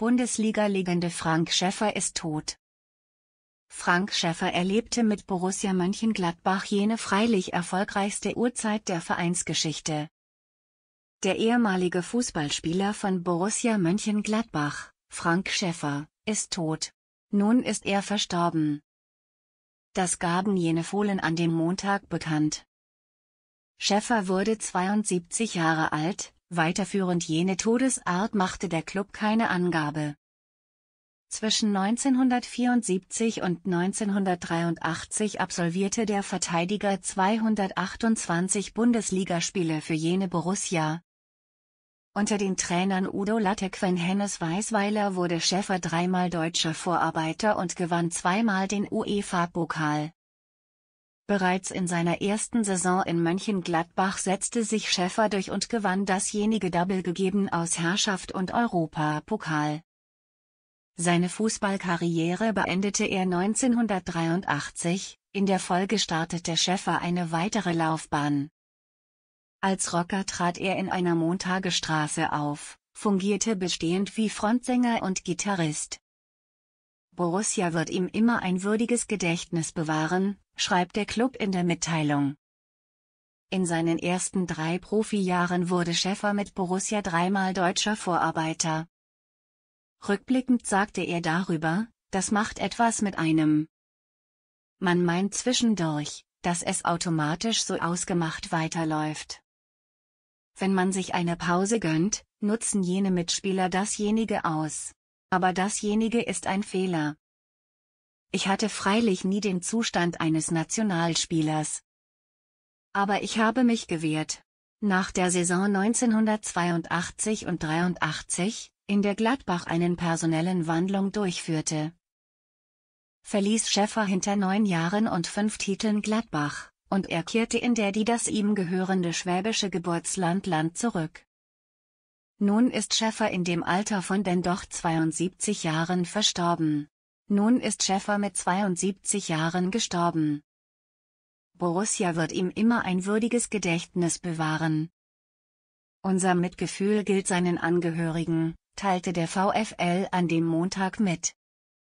Bundesliga-Legende Frank Schäffer ist tot. Frank Schäffer erlebte mit Borussia Mönchengladbach jene freilich erfolgreichste Uhrzeit der Vereinsgeschichte. Der ehemalige Fußballspieler von Borussia Mönchengladbach, Frank Schäffer, ist tot. Nun ist er verstorben. Das gaben jene Fohlen an dem Montag bekannt. Schäffer wurde 72 Jahre alt, Weiterführend jene Todesart machte der Club keine Angabe. Zwischen 1974 und 1983 absolvierte der Verteidiger 228 Bundesligaspiele für jene Borussia. Unter den Trainern Udo Lattek Hennes Weisweiler wurde Schäfer dreimal deutscher Vorarbeiter und gewann zweimal den UEFA-Pokal. Bereits in seiner ersten Saison in Mönchengladbach setzte sich Schäfer durch und gewann dasjenige Double gegeben aus Herrschaft und Europapokal. Seine Fußballkarriere beendete er 1983, in der Folge startete Schäfer eine weitere Laufbahn. Als Rocker trat er in einer Montagestraße auf, fungierte bestehend wie Frontsänger und Gitarrist. Borussia wird ihm immer ein würdiges Gedächtnis bewahren, schreibt der Club in der Mitteilung. In seinen ersten drei Profijahren wurde Schäfer mit Borussia dreimal deutscher Vorarbeiter. Rückblickend sagte er darüber, das macht etwas mit einem. Man meint zwischendurch, dass es automatisch so ausgemacht weiterläuft. Wenn man sich eine Pause gönnt, nutzen jene Mitspieler dasjenige aus. Aber dasjenige ist ein Fehler. Ich hatte freilich nie den Zustand eines Nationalspielers. Aber ich habe mich gewehrt. Nach der Saison 1982 und 83, in der Gladbach einen personellen Wandlung durchführte, verließ Schäffer hinter neun Jahren und fünf Titeln Gladbach, und er kehrte in der die das ihm gehörende schwäbische Geburtsland Land zurück. Nun ist Schäffer in dem Alter von denn doch 72 Jahren verstorben. Nun ist Schäfer mit 72 Jahren gestorben. Borussia wird ihm immer ein würdiges Gedächtnis bewahren. Unser Mitgefühl gilt seinen Angehörigen, teilte der VfL an dem Montag mit.